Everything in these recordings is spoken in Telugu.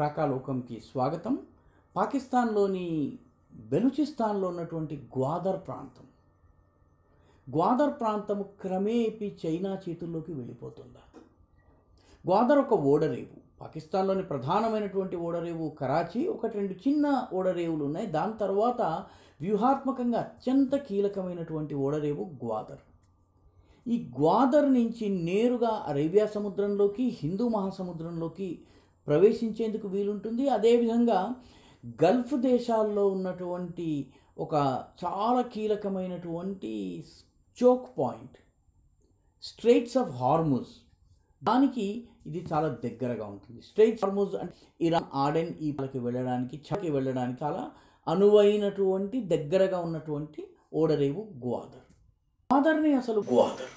రాకాలోకంకి స్వాగతం పాకిస్తాన్లోని బెలూచిస్తాన్లో ఉన్నటువంటి గ్వాదర్ ప్రాంతం గ్వాదర్ ప్రాంతం క్రమేపీ చైనా చేతుల్లోకి వెళ్ళిపోతుందా గ్వాదర్ ఒక ఓడరేవు పాకిస్తాన్లోని ప్రధానమైనటువంటి ఓడరేవు కరాచీ ఒకటి రెండు చిన్న ఓడరేవులు ఉన్నాయి దాని తర్వాత వ్యూహాత్మకంగా అత్యంత కీలకమైనటువంటి ఓడరేవు గ్వాదర్ ఈ గ్వాదర్ నుంచి నేరుగా అరేబియా సముద్రంలోకి హిందూ మహాసముద్రంలోకి ప్రవేశించేందుకు వీలుంటుంది అదేవిధంగా గల్ఫ్ దేశాల్లో ఉన్నటువంటి ఒక చాలా కీలకమైనటువంటి choke point straits of Hormuz దానికి ఇది చాలా దగ్గరగా ఉంటుంది స్ట్రైట్ హార్ముజ్ అంటే ఇరాన్ ఆడెన్ ఈ పాలకి వెళ్ళడానికి చకి వెళ్ళడానికి చాలా అనువైనటువంటి దగ్గరగా ఉన్నటువంటి ఓడరేవు గ్వాదర్ గ్వాదర్ని అసలు గ్వాదర్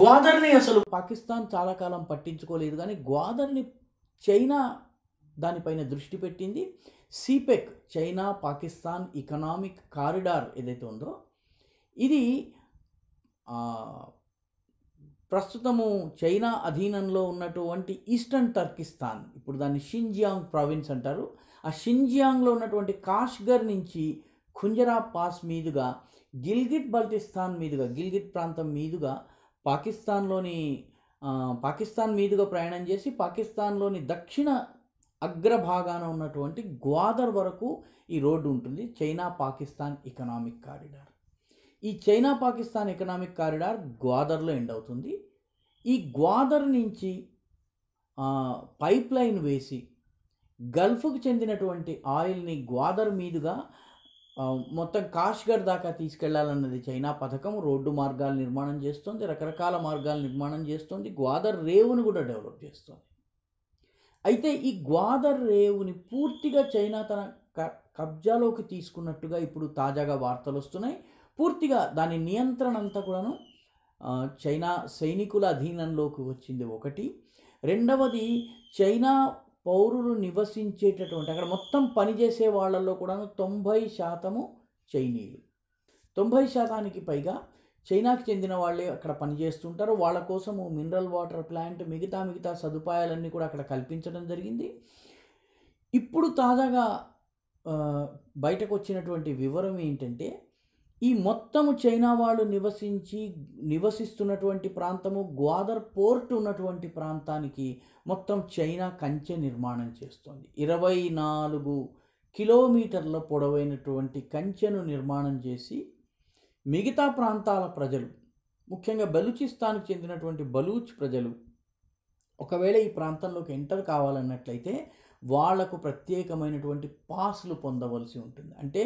గ్వాదర్ని అసలు పాకిస్తాన్ చాలా కాలం పట్టించుకోలేదు కానీ గ్వాదర్ని చైనా దానిపైన దృష్టి పెట్టింది CPEC China Pakistan economic corridor ఏదైతే ఉందో ఇది ప్రస్తుతము చైనా అధీనంలో ఉన్నటువంటి ఈస్టర్న్ టర్కిస్తాన్ ఇప్పుడు దాన్ని షింజియాంగ్ ప్రావిన్స్ అంటారు ఆ షింజియాంగ్లో ఉన్నటువంటి కాష్గర్ నుంచి ఖుంజరా పాస్ మీదుగా గిల్గిట్ బల్తిస్తాన్ మీదుగా గిల్గిట్ ప్రాంతం మీదుగా పాకిస్తాన్లోని పాకిస్తాన్ మీదుగా ప్రయాణం చేసి పాకిస్తాన్లోని దక్షిణ అగ్రభాగాన ఉన్నటువంటి గ్వాదర్ వరకు ఈ రోడ్డు ఉంటుంది చైనా పాకిస్తాన్ ఎకనామిక్ కారిడార్ ఈ చైనా పాకిస్తాన్ ఎకనామిక్ కారిడార్ గ్వాదర్లో ఎండ్ అవుతుంది ఈ గ్వాదర్ నుంచి పైప్ లైన్ వేసి గల్ఫ్కు చెందినటువంటి ఆయిల్ని గ్వాదర్ మీదుగా మొత్తం కాష్గర్ దాకా తీసుకెళ్లాలన్నది చైనా పథకం రోడ్డు మార్గాలు నిర్మాణం చేస్తుంది రకరకాల మార్గాలు నిర్మాణం చేస్తుంది గ్వాదర్ రేవును కూడా డెవలప్ చేస్తుంది అయితే ఈ గ్వాదర్ రేవుని పూర్తిగా చైనా తన కబ్జాలోకి తీసుకున్నట్టుగా ఇప్పుడు తాజాగా వార్తలు వస్తున్నాయి పూర్తిగా దాని నియంత్రణ అంతా కూడాను చైనా సైనికుల అధీనంలోకి వచ్చింది ఒకటి రెండవది చైనా పౌరులు నివసించేటటువంటి అక్కడ మొత్తం పనిచేసే వాళ్ళల్లో కూడా తొంభై శాతము చైనీయులు తొంభై శాతానికి పైగా చైనాకి చెందిన వాళ్ళే అక్కడ పనిచేస్తుంటారు వాళ్ళ కోసము మినరల్ వాటర్ ప్లాంట్ మిగతా మిగతా సదుపాయాలన్నీ కూడా అక్కడ కల్పించడం జరిగింది ఇప్పుడు తాజాగా బయటకు వచ్చినటువంటి వివరం ఏంటంటే ఈ మొత్తము చైనా వాళ్ళు నివసించి నివసిస్తున్నటువంటి ప్రాంతము గ్వాదర్ పోర్ట్ ఉన్నటువంటి ప్రాంతానికి మొత్తం చైనా కంచె నిర్మాణం చేస్తుంది ఇరవై నాలుగు కిలోమీటర్ల పొడవైనటువంటి కంచెను నిర్మాణం చేసి మిగతా ప్రాంతాల ప్రజలు ముఖ్యంగా బలూచిస్తాన్కి చెందినటువంటి బలూచ్ ప్రజలు ఒకవేళ ఈ ప్రాంతంలోకి ఎంటర్ కావాలన్నట్లయితే వాళ్లకు ప్రత్యేకమైనటువంటి పాస్లు పొందవలసి ఉంటుంది అంటే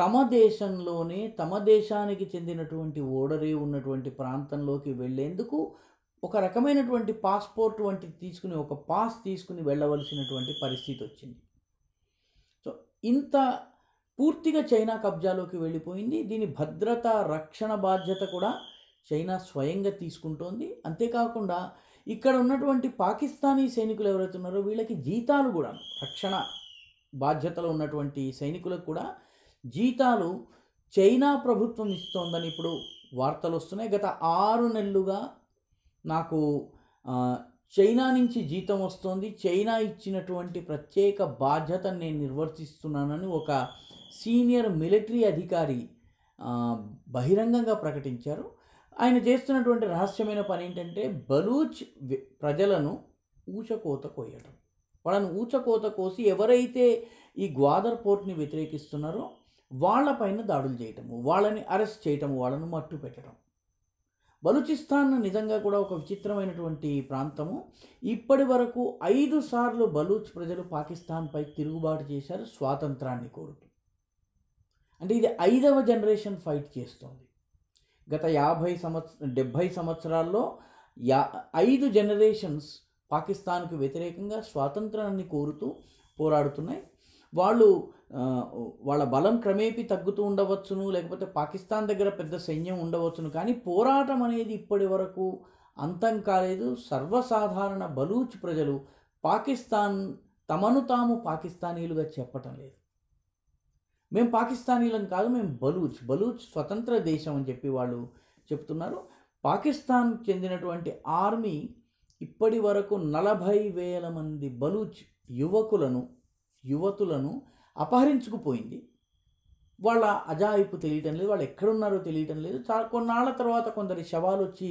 తమ దేశంలోనే తమ దేశానికి చెందినటువంటి ఓడరే ఉన్నటువంటి ప్రాంతంలోకి వెళ్ళేందుకు ఒక రకమైనటువంటి పాస్పోర్ట్ వంటి తీసుకుని ఒక పాస్ తీసుకుని వెళ్ళవలసినటువంటి పరిస్థితి వచ్చింది సో ఇంత పూర్తిగా చైనా కబ్జాలోకి వెళ్ళిపోయింది దీని భద్రత రక్షణ బాధ్యత కూడా చైనా స్వయంగా తీసుకుంటోంది అంతేకాకుండా ఇక్కడ ఉన్నటువంటి పాకిస్తానీ సైనికులు ఎవరైతే ఉన్నారో వీళ్ళకి జీతాలు కూడా రక్షణ బాధ్యతలో ఉన్నటువంటి సైనికులకు కూడా జీతాలు చైనా ప్రభుత్వం ఇస్తోందని ఇప్పుడు వార్తలు వస్తున్నాయి గత ఆరు నెలలుగా నాకు చైనా నుంచి జీతం వస్తోంది చైనా ఇచ్చినటువంటి ప్రత్యేక బాధ్యత నేను నిర్వర్తిస్తున్నానని ఒక సీనియర్ మిలిటరీ అధికారి బహిరంగంగా ప్రకటించారు ఆయన చేస్తున్నటువంటి రహస్యమైన పని ఏంటంటే బలూచ్ ప్రజలను ఊచకోత కోయడం వాళ్ళను ఊచకోత కోసి ఎవరైతే ఈ గ్వాదర్ పోర్ట్ని వ్యతిరేకిస్తున్నారో పైన దాడులు చేయటము వాళ్ళని అరెస్ట్ చేయటము వాళ్ళను మట్టు పెట్టడం బలూచిస్తాన్ నిజంగా కూడా ఒక విచిత్రమైనటువంటి ప్రాంతము ఇప్పటి వరకు ఐదు సార్లు బలూచ్ ప్రజలు పాకిస్తాన్పై తిరుగుబాటు చేశారు స్వాతంత్రాన్ని కోరుతూ అంటే ఇది ఐదవ జనరేషన్ ఫైట్ చేస్తుంది గత యాభై సంవత్సరం డెబ్భై సంవత్సరాల్లో యా ఐదు జనరేషన్స్ పాకిస్తాన్కు వ్యతిరేకంగా స్వాతంత్రాన్ని కోరుతూ పోరాడుతున్నాయి వాళ్ళు వాళ్ళ బలం క్రమేపీ తగ్గుతూ ఉండవచ్చును లేకపోతే పాకిస్తాన్ దగ్గర పెద్ద సైన్యం ఉండవచ్చును కానీ పోరాటం అనేది ఇప్పటి వరకు అంతం కాలేదు సర్వసాధారణ బలూచ్ ప్రజలు పాకిస్తాన్ తమను తాము పాకిస్తానీలుగా చెప్పటం లేదు మేము పాకిస్తానీలం కాదు మేము బలూచ్ బలూచ్ స్వతంత్ర దేశం అని చెప్పి వాళ్ళు చెప్తున్నారు పాకిస్తాన్ చెందినటువంటి ఆర్మీ ఇప్పటి వరకు నలభై వేల మంది బలూచ్ యువకులను యువతులను అపహరించుకుపోయింది వాళ్ళ అజాయిపు తెలియటం లేదు వాళ్ళు ఎక్కడున్నారో తెలియటం లేదు చాలా కొన్నాళ్ళ తర్వాత కొందరి శవాలు వచ్చి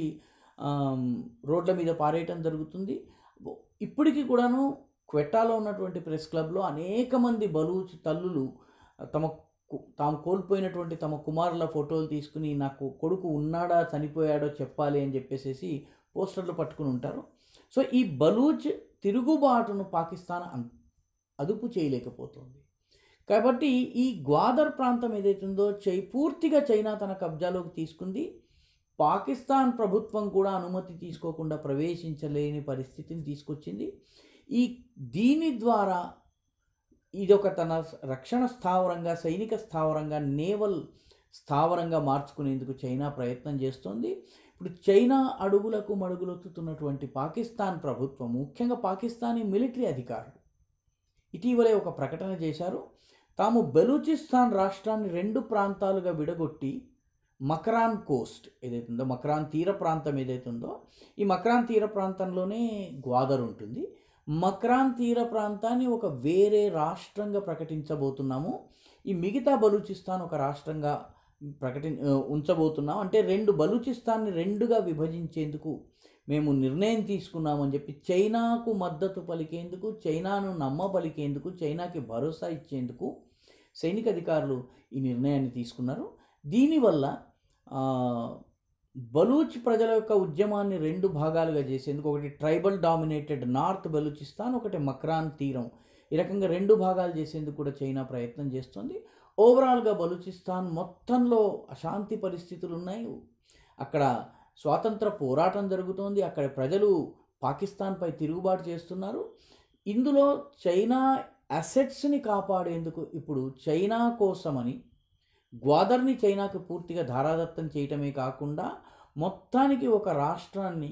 రోడ్ల మీద పారేయటం జరుగుతుంది ఇప్పటికీ కూడాను క్వెట్టాలో ఉన్నటువంటి ప్రెస్ క్లబ్లో అనేక మంది బలూచ్ తల్లులు తమ తాము కోల్పోయినటువంటి తమ కుమారుల ఫోటోలు తీసుకుని నాకు కొడుకు ఉన్నాడా చనిపోయాడో చెప్పాలి అని చెప్పేసి పోస్టర్లు పట్టుకుని ఉంటారు సో ఈ బలూచ్ తిరుగుబాటును పాకిస్తాన్ అదుపు చేయలేకపోతుంది కాబట్టి ఈ గ్వాదర్ ప్రాంతం ఏదైతుందో చై పూర్తిగా చైనా తన కబ్జాలోకి తీసుకుంది పాకిస్తాన్ ప్రభుత్వం కూడా అనుమతి తీసుకోకుండా ప్రవేశించలేని పరిస్థితిని తీసుకొచ్చింది ఈ దీని ద్వారా ఇదొక తన రక్షణ స్థావరంగా సైనిక స్థావరంగా నేవల్ స్థావరంగా మార్చుకునేందుకు చైనా ప్రయత్నం చేస్తోంది ఇప్పుడు చైనా అడుగులకు మడుగులొత్తుతున్నటువంటి పాకిస్తాన్ ప్రభుత్వం ముఖ్యంగా పాకిస్తానీ మిలిటరీ అధికారులు ఇటీవలే ఒక ప్రకటన చేశారు తాము బెలూచిస్తాన్ రాష్ట్రాన్ని రెండు ప్రాంతాలుగా విడగొట్టి మక్రాన్ కోస్ట్ ఏదైతుందో మక్రాన్ తీర ప్రాంతం ఏదైతుందో ఈ మక్రాన్ తీర ప్రాంతంలోనే గ్వాదర్ ఉంటుంది మక్రాన్ తీర ప్రాంతాన్ని ఒక వేరే రాష్ట్రంగా ప్రకటించబోతున్నాము ఈ మిగతా బలూచిస్తాన్ ఒక రాష్ట్రంగా ప్రకటి ఉంచబోతున్నాం అంటే రెండు బలూచిస్తాన్ని రెండుగా విభజించేందుకు మేము నిర్ణయం తీసుకున్నామని చెప్పి చైనాకు మద్దతు పలికేందుకు చైనాను నమ్మబలికేందుకు చైనాకి భరోసా ఇచ్చేందుకు సైనిక అధికారులు ఈ నిర్ణయాన్ని తీసుకున్నారు దీనివల్ల బలూచ్ ప్రజల యొక్క ఉద్యమాన్ని రెండు భాగాలుగా చేసేందుకు ఒకటి ట్రైబల్ డామినేటెడ్ నార్త్ బలూచిస్తాన్ ఒకటి మక్రాన్ తీరం ఈ రకంగా రెండు భాగాలు చేసేందుకు కూడా చైనా ప్రయత్నం చేస్తుంది ఓవరాల్గా బలూచిస్తాన్ మొత్తంలో అశాంతి పరిస్థితులు ఉన్నాయి అక్కడ స్వాతంత్ర పోరాటం జరుగుతోంది అక్కడ ప్రజలు పాకిస్తాన్పై తిరుగుబాటు చేస్తున్నారు ఇందులో చైనా అసెట్స్ని కాపాడేందుకు ఇప్పుడు చైనా కోసమని గ్వాదర్ని చైనాకు పూర్తిగా ధారాదత్తం చేయటమే కాకుండా మొత్తానికి ఒక రాష్ట్రాన్ని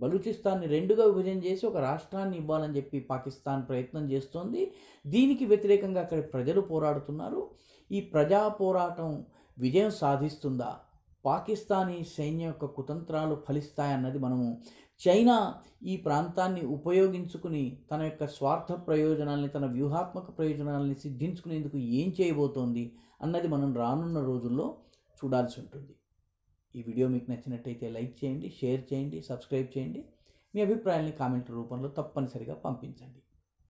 బలూచిస్తాన్ని రెండుగా విభజన చేసి ఒక రాష్ట్రాన్ని ఇవ్వాలని చెప్పి పాకిస్తాన్ ప్రయత్నం చేస్తోంది దీనికి వ్యతిరేకంగా అక్కడ ప్రజలు పోరాడుతున్నారు ఈ ప్రజా పోరాటం విజయం సాధిస్తుందా పాకిస్తానీ సైన్యం యొక్క కుతంత్రాలు ఫలిస్తాయన్నది మనము చైనా ఈ ప్రాంతాన్ని ఉపయోగించుకుని తన యొక్క స్వార్థ ప్రయోజనాల్ని తన వ్యూహాత్మక ప్రయోజనాల్ని సిద్ధించుకునేందుకు ఏం చేయబోతోంది అన్నది మనం రానున్న రోజుల్లో చూడాల్సి ఉంటుంది ఈ వీడియో మీకు నచ్చినట్టయితే లైక్ చేయండి షేర్ చేయండి సబ్స్క్రైబ్ చేయండి మీ అభిప్రాయాల్ని కామెంట్ రూపంలో తప్పనిసరిగా పంపించండి